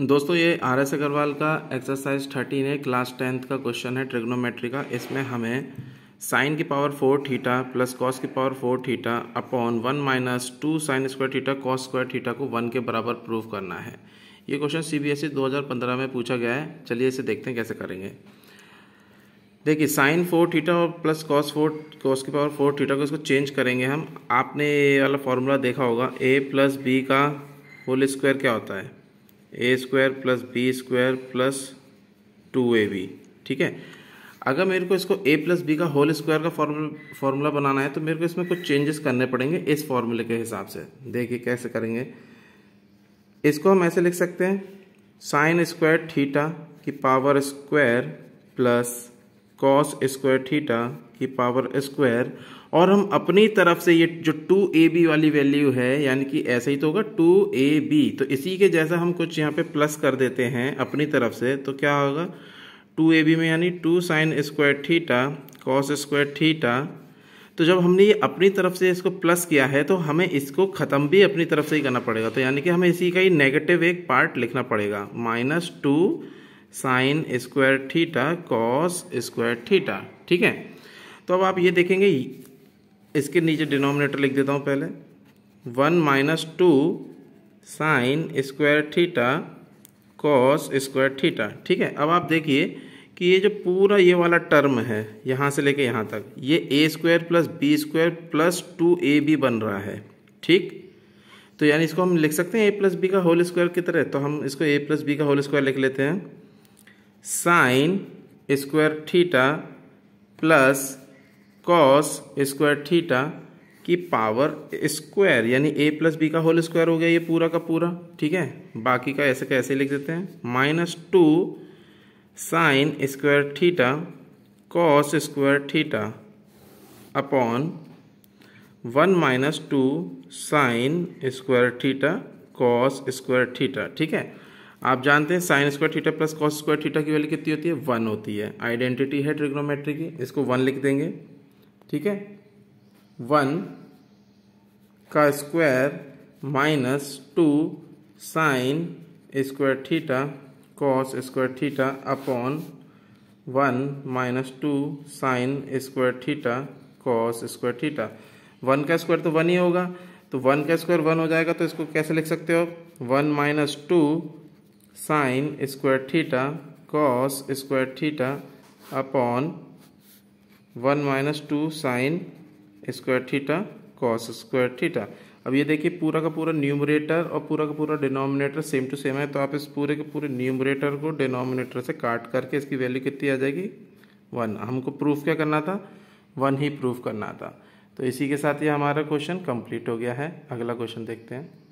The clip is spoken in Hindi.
दोस्तों ये आर एस अग्रवाल का एक्सरसाइज थर्टीन है क्लास टेंथ का क्वेश्चन है ट्रिग्नोमेट्री का इसमें हमें साइन की power four theta plus cos की power four theta upon one minus two sine square theta cos square theta को वन के बराबर प्रूव करना है ये question C B S E दो हज़ार पंद्रह में पूछा गया है चलिए इसे देखते हैं कैसे करेंगे देखिए साइन फोर थीटा और प्लस कॉस फोर कॉस की पावर फोर थीटा को इसको चेंज करेंगे हम आपने ये वाला फॉर्मूला देखा होगा ए प्लस बी का होल स्क्वायर क्या होता है A square plus B square plus two A B ठीक है अगर मेरे को इसको ए प्लस बी का होल स्क्वायर का फॉर्मूला बनाना है तो मेरे को इसमें कुछ चेंजेस करने पड़ेंगे इस फॉर्मूले के हिसाब से देखिए कैसे करेंगे इसको हम ऐसे लिख सकते हैं साइन स्क्वायर थीटा की power square plus cos square theta की पावर स्क्वायर और हम अपनी तरफ से ये जो टू ए बी वाली वैल्यू है यानी कि ऐसा ही तो होगा टू ए बी तो इसी के जैसा हम कुछ यहाँ पे प्लस कर देते हैं अपनी तरफ से तो क्या होगा टू ए बी में यानी two sine square theta cos square theta तो जब हमने ये अपनी तरफ से इसको प्लस किया है तो हमें इसको ख़त्म भी अपनी तरफ से ही करना पड़ेगा तो यानी कि हमें इसी का ही नेगेटिव एक पार्ट लिखना पड़ेगा minus two sine square theta cos square theta ठीक है तो अब आप ये देखेंगे इसके नीचे डिनोमिनेटर लिख देता हूँ पहले one minus two sine square theta cos square theta ठीक है अब आप देखिए कि ये जो पूरा ये वाला टर्म है यहाँ से लेके यहाँ तक ये A square plus B square plus two A B बन रहा है ठीक तो यानी इसको हम लिख सकते हैं ए प्लस बी का होल स्क्वायर की तरह तो हम इसको ए प्लस बी का होल स्क्वायर लिख लेते हैं sine square theta plus cos square theta की पावर स्क्वायर यानी ए प्लस बी का होल स्क्वायर हो गया ये पूरा का पूरा ठीक है बाकी का ऐसे कैसे लिख देते हैं minus two sine square theta cos square theta upon one minus two sine square theta cos square theta ठीक है आप जानते हैं sine square theta plus cos square theta की वैल्यू कितनी होती है वन होती है आइडेंटिटी है ट्रिग्नोमेट्री की इसको वन लिख देंगे ठीक है वन का square minus two sine square theta cos square theta upon one minus two sine square theta cos square theta one का स्क्वायर तो वन ही होगा तो वन का स्क्वायर वन हो जाएगा तो इसको कैसे लिख सकते हो one minus two sine square theta cos square theta upon one minus two sine square theta cos square theta अब ये देखिए पूरा का पूरा न्यूमरेटर और पूरा का पूरा डिनोमिनेटर सेम टू सेम है तो आप इस पूरे के पूरे न्यूमरेटर को डिनोमिनेटर से काट करके इसकी वैल्यू कितनी आ जाएगी वन हमको प्रूफ क्या करना था वन ही प्रूफ करना था तो इसी के साथ ये हमारा क्वेश्चन कंप्लीट हो गया है अगला क्वेश्चन देखते हैं